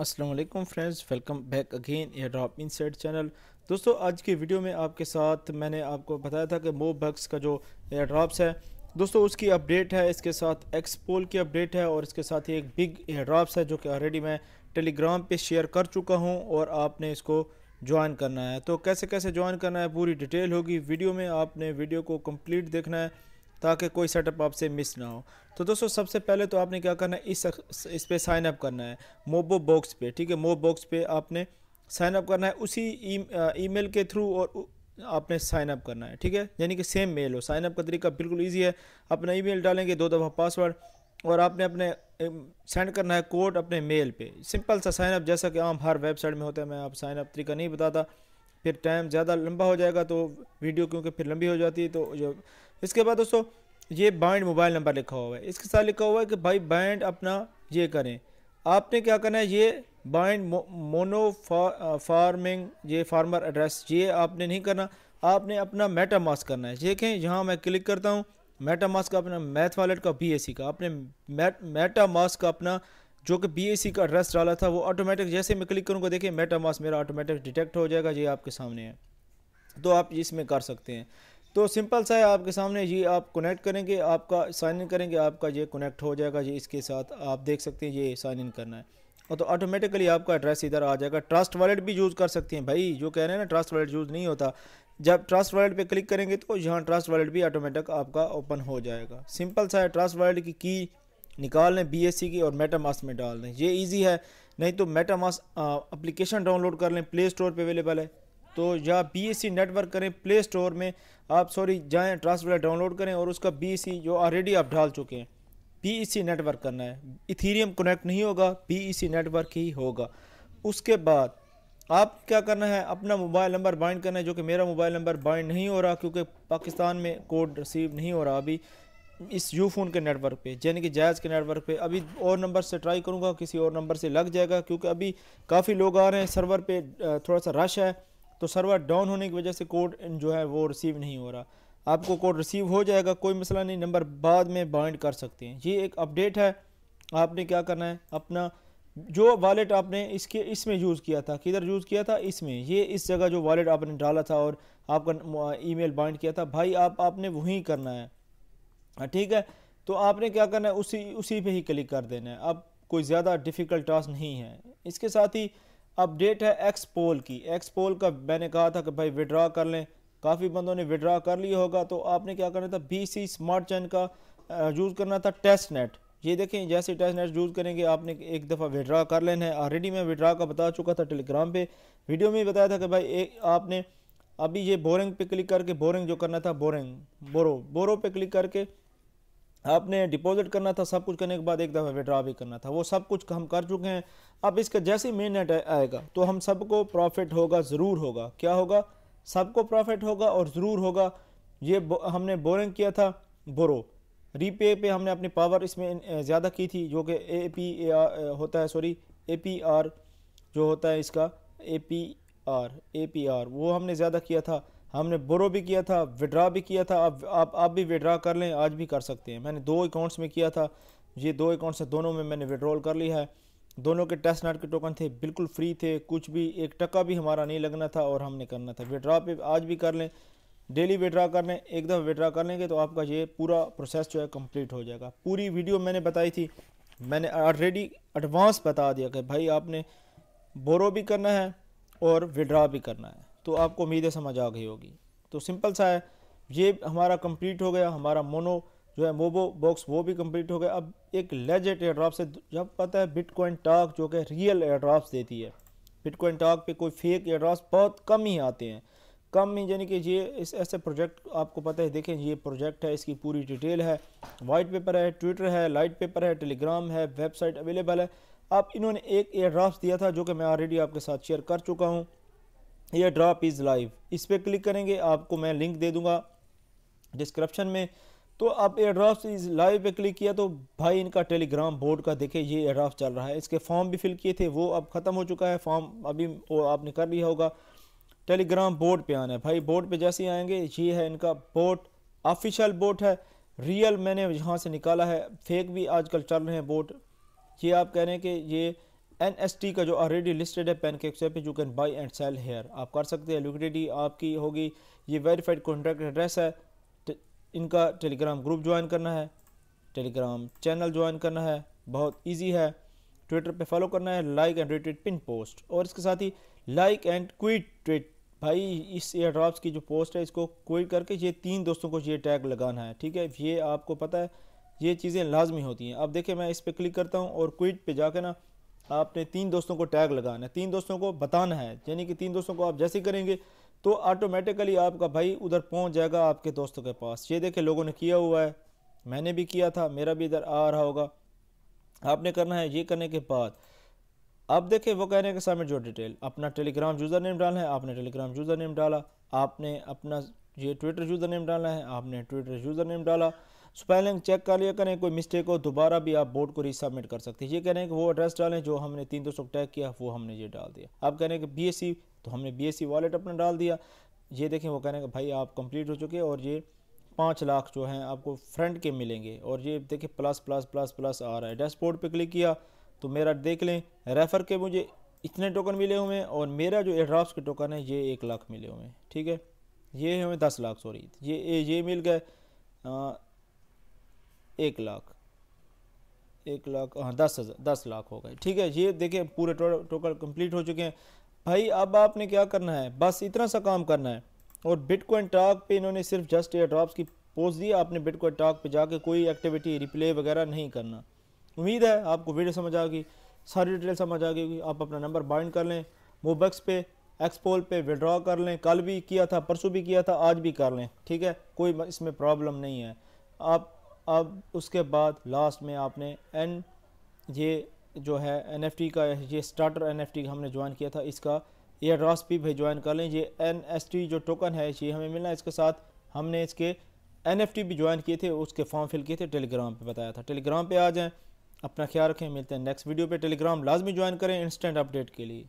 Aslam friends welcome back again airdrop in channel दोस्तों आज की वीडियो में आपके साथ मैंने आपको बताया था कि मो बक्स का जो एयर ड्रॉप्स है दोस्तों उसकी अपडेट है इसके साथ एक्सपोल की अपडेट है और इसके साथ ही एक बिग एयर ड्रॉप्स है जो कि ऑलरेडी मैं टेलीग्राम पे शेयर कर चुका हूँ और आपने इसको ज्वाइन करना है तो कैसे कैसे ज्वाइन करना है पूरी डिटेल होगी वीडियो में आपने वीडियो को कम्प्लीट देखना है ताकि कोई सेटअप आपसे मिस ना हो तो दोस्तों सबसे पहले तो आपने क्या करना है इस इस पर साइनअप करना है मोबो बॉक्स पे ठीक है मोबो बॉक्स पे आपने साइनअप करना है उसी ई e-, मेल के थ्रू और आपने साइनअप करना है ठीक है यानी कि सेम मेल हो साइनअप का तरीका बिल्कुल ईजी है अपना मेल डालेंगे दो दफ़ा पासवर्ड और आपने अपने सेंड करना है कोड अपने मेल पे सिंपल सा साइनअप जैसा कि आम हर वेबसाइट में होता है मैं आप साइनअप तरीका नहीं बताता फिर टाइम ज़्यादा लंबा हो जाएगा तो वीडियो क्योंकि फिर लंबी हो जाती है तो जो इसके बाद दोस्तों ये बैंड मोबाइल नंबर लिखा हुआ है इसके साथ लिखा हुआ है कि भाई बैंड अपना ये करें आपने क्या करना है ये बाइंड मोनो फार्मिंग ये फार्मर एड्रेस ये आपने नहीं करना आपने अपना मेटा मास्क करना है देखें यहाँ मैं क्लिक करता हूँ मेटा मास्क का अपना मैथ वॉलेट का बी का आपने मेटा मास्क का अपना जो कि बी का एड्रेस डाला था वो ऑटोमेटिक जैसे मैं क्लिक करूँगा देखिए मेटा मास्क मेरा ऑटोमेटिक डिटेक्ट हो जाएगा ये आपके सामने है तो आप इसमें कर सकते हैं तो सिंपल सा है आपके सामने ये आप कनेक्ट करेंगे आपका साइन इन करेंगे आपका ये कनेक्ट हो जाएगा ये इसके साथ आप देख सकते हैं ये साइन इन करना है और तो ऑटोमेटिकली आपका एड्रेस इधर आ जाएगा ट्रस्ट वॉलेट भी यूज़ कर सकते हैं भाई जो कह रहे हैं ना ट्रस्ट वॉलेट यूज़ नहीं होता जब ट्रस्ट वॉलेट पे क्लिक करेंगे तो यहाँ ट्रस्ट वॉलेट भी ऑटोमेटिक आपका ओपन हो जाएगा सिंपल सा है ट्रस्ट वॉलेट की की निकाल लें बी की और मेटामास में डाल लें ये ईजी है नहीं तो मेटामास एप्लीकेशन डाउनलोड कर लें प्ले स्टोर पर अवेलेबल है तो या बी एस सी नेटवर्क करें प्ले स्टोर में आप सॉरी जाएँ ट्रांसफर डाउनलोड करें और उसका बी एस सी जो ऑलरेडी आप डाल चुके हैं बी ई सी नेटवर्क करना है इथीरियम कनेक्ट नहीं होगा बी ई सी नेटवर्क ही होगा उसके बाद आप क्या करना है अपना मोबाइल नंबर बाइंड करना है जो कि मेरा मोबाइल नंबर बाइंड नहीं हो रहा क्योंकि पाकिस्तान में कोड रिसीव नहीं हो रहा अभी इस यू फ़ोन के नेटवर्क पे यानी कि जायज़ के नेटवर्क पे अभी और नंबर से ट्राई करूँगा किसी और नंबर से लग जाएगा क्योंकि अभी काफ़ी लोग आ रहे हैं सर्वर पे थोड़ा सा रश है तो सर्वर डाउन होने की वजह से कोड जो है वो रिसीव नहीं हो रहा आपको कोड रिसीव हो जाएगा कोई मसला नहीं नंबर बाद में बाइंड कर सकते हैं ये एक अपडेट है आपने क्या करना है अपना जो वॉलेट आपने इसके इसमें यूज़ किया था किधर यूज़ किया था इसमें ये इस जगह जो वॉलेट आपने डाला था और आपका ईमेल बाइंड किया था भाई आप आपने वहीं करना है हाँ, ठीक है तो आपने क्या करना है उसी उसी पे ही क्लिक कर देना है अब कोई ज़्यादा डिफ़िकल्ट टास्क नहीं है इसके साथ ही अपडेट है एक्स पोल की एक्स पोल का मैंने कहा था कि भाई विड्रा कर लें काफ़ी बंदों ने विड्रा कर लिया होगा तो आपने क्या करना था सी स्मार्ट चैन का यूज़ करना था टेस्ट नेट ये देखें जैसे टेस्ट नेट यूज़ करेंगे आपने एक दफ़ा विड्रा कर लेना है ऑलरेडी मैं विड्रा का बता चुका था टेलीग्राम पे वीडियो में बताया था कि भाई एक आपने अभी ये बोरिंग पे क्लिक करके बोरिंग जो करना था बोरिंग बोरो बोरो पे क्लिक करके आपने डिपॉजिट करना था सब कुछ करने के बाद एक दफ़ा विड्रा भी करना था वो सब कुछ हम कर चुके हैं अब इसका जैसे ही मेन नेट आएगा तो हम सबको प्रॉफिट होगा ज़रूर होगा क्या होगा सबको प्रॉफिट होगा और ज़रूर होगा ये हमने बोरिंग किया था बोरो रीपे पे हमने अपनी पावर इसमें ज़्यादा की थी जो कि ए पी ए आर होता है सॉरी ए पी आर जो होता है इसका A P R A P R वो हमने ज़्यादा किया था हमने बोरो भी किया था विड्रा भी किया था अब आप आप भी विड्रा कर लें आज भी कर सकते हैं मैंने दो अकाउंट्स में किया था ये दो अकाउंट्स हैं दोनों में मैंने विड्रॉल कर लिया है दोनों के टेस्ट नेट के टोकन थे बिल्कुल फ्री थे कुछ भी एक टका भी हमारा नहीं लगना था और हमने करना था विड्रा पे आज भी कर लें डेली विड्रा कर लें एक दफ़ा विड्रा कर लेंगे तो आपका ये पूरा प्रोसेस जो है कंप्लीट हो जाएगा पूरी वीडियो मैंने बताई थी मैंने ऑलरेडी एडवांस बता दिया कि भाई आपने बोरो भी करना है और विड्रा भी करना है तो आपको उम्मीदें समझ आ गई होगी तो सिंपल सा है ये हमारा कंप्लीट हो गया हमारा मोनो जो है मोबो बॉक्स वो भी कंप्लीट हो गया अब एक लेजेट एयरड्रॉप से जब पता है बिटकॉइन टॉक जो कि रियल एयरड्रॉप्स देती है बिटकॉइन टॉक पे कोई फेक एयरड्रॉप्स बहुत कम ही आते हैं कम ही यानी कि ये इस ऐसे प्रोजेक्ट आपको पता है देखें ये प्रोजेक्ट है इसकी पूरी डिटेल है वाइट पेपर है ट्विटर है लाइट पेपर है टेलीग्राम है वेबसाइट अवेलेबल है अब इन्होंने एक ड्राफ्ट दिया था जो कि मैं ऑलरेडी आपके साथ शेयर कर चुका हूँ ये ड्रॉप इज़ लाइव इस पर क्लिक करेंगे आपको मैं लिंक दे दूंगा डिस्क्रिप्शन में तो आप एयर ड्राफ्ट इज़ लाइव पे क्लिक किया तो भाई इनका टेलीग्राम बोर्ड का देखे ये एयर ड्राफ्ट चल रहा है इसके फॉर्म भी फिल किए थे वो अब ख़त्म हो चुका है फॉर्म अभी वो आपने कर लिया होगा टेलीग्राम बोर्ड पे आना है भाई बोर्ड पे जैसे ही आएंगे ये है इनका बोट ऑफिशियल बोट है रियल मैंने यहाँ से निकाला है फेक भी आजकल चल रहे हैं बोट ये आप कह रहे हैं कि ये एन एस टी का जो ऑलरेडी लिस्टेड है pancake you can buy and sell here आप कर सकते हैं लिक्विडिटी आपकी होगी ये वेरीफाइड कॉन्ट्रैक्ट एड्रेस है इनका टेलीग्राम ग्रुप ज्वाइन करना है टेलीग्राम चैनल ज्वाइन करना है बहुत ईजी है ट्विटर पे फॉलो करना है like and retweet pin post और इसके साथ ही लाइक एंड क्विट ट्विट भाई इस एयर ड्रॉप्स की जो पोस्ट है इसको क्विट करके ये तीन दोस्तों को ये टैग लगाना है ठीक है ये आपको पता है ये चीज़ें लाजमी होती हैं अब देखिए मैं इस पर क्लिक करता हूँ और क्विट पे जाकर ना आपने तीन दोस्तों को टैग लगाना है तीन दोस्तों को बताना है यानी कि तीन दोस्तों को आप जैसे करेंगे तो ऑटोमेटिकली आपका भाई उधर पहुंच जाएगा आपके दोस्तों के पास ये देखे लोगों ने किया हुआ है मैंने भी किया था मेरा भी इधर आ रहा होगा आपने करना है ये करने के बाद अब देखें वो कह रहे हैं कि जो डिटेल अपना टेलीग्राम यूज़र नेम डालना है आपने टेलीग्राम यूज़र नेम डाला आपने अपना ये ट्विटर यूज़र नेम डाला है आपने ट्विटर यूज़र नेम डाला स्पेलिंग चेक कर लिया करें कोई मिस्टेक हो दोबारा भी आप बोर्ड को रिसबमिट कर सकते हैं ये कह रहे हैं कि वो एड्रेस डालें जो हमने तीन दो सौ टैग किया वो हमने ये डाल दिया आप कह रहे हैं कि बी तो हमने बी वॉलेट अपना डाल दिया ये देखें वो कह रहे हैं कि भाई आप कंप्लीट हो चुके और ये पाँच लाख जो हैं आपको फ्रंट के मिलेंगे और ये देखिए प्लस प्लस प्लस प्लस आ रहा है डैशबोर्ड पर क्लिक किया तो मेरा देख लें रेफ़र के मुझे इतने टोकन मिले हुए हैं और मेरा जो एड्राफ्स के टोकन है ये एक लाख मिले हुए हैं ठीक है ये हमें दस लाख सॉरी ये ये मिल गए एक लाख एक लाख हाँ दस हज़ार दस लाख हो गए ठीक है ये देखें पूरे टोटल टो, कंप्लीट हो चुके हैं भाई अब आपने क्या करना है बस इतना सा काम करना है और बिटकॉइन टॉक पे इन्होंने सिर्फ जस्ट एयर ड्रॉप्स की पोस्ट दी आपने बिटकॉइन टॉक पे जाके कोई एक्टिविटी रिप्ले वगैरह नहीं करना उम्मीद है आपको वीडियो समझ आ गई सारी डिटेल समझ आ गई आप अपना नंबर बाइंड कर लें मोबक्स पे एक्सपोल पे विड्रॉ कर लें कल भी किया था परसों भी किया था आज भी कर लें ठीक है कोई इसमें प्रॉब्लम नहीं है आप अब उसके बाद लास्ट में आपने एन ये जो है एन का ये स्टार्टर एन हमने ज्वाइन किया था इसका ये पी भी ज्वाइन कर लें ये एन जो टोकन है ये हमें मिलना है इसके साथ हमने इसके एन भी ज्वाइन किए थे उसके फॉर्म फिल किए थे टेलीग्राम पे बताया था टेलीग्राम पे आ जाएं अपना ख्याल रखें मिलते हैं नेक्स्ट वीडियो पे टेलीग्राम लाजमी ज्वाइन करें इंस्टेंट अपडेट के लिए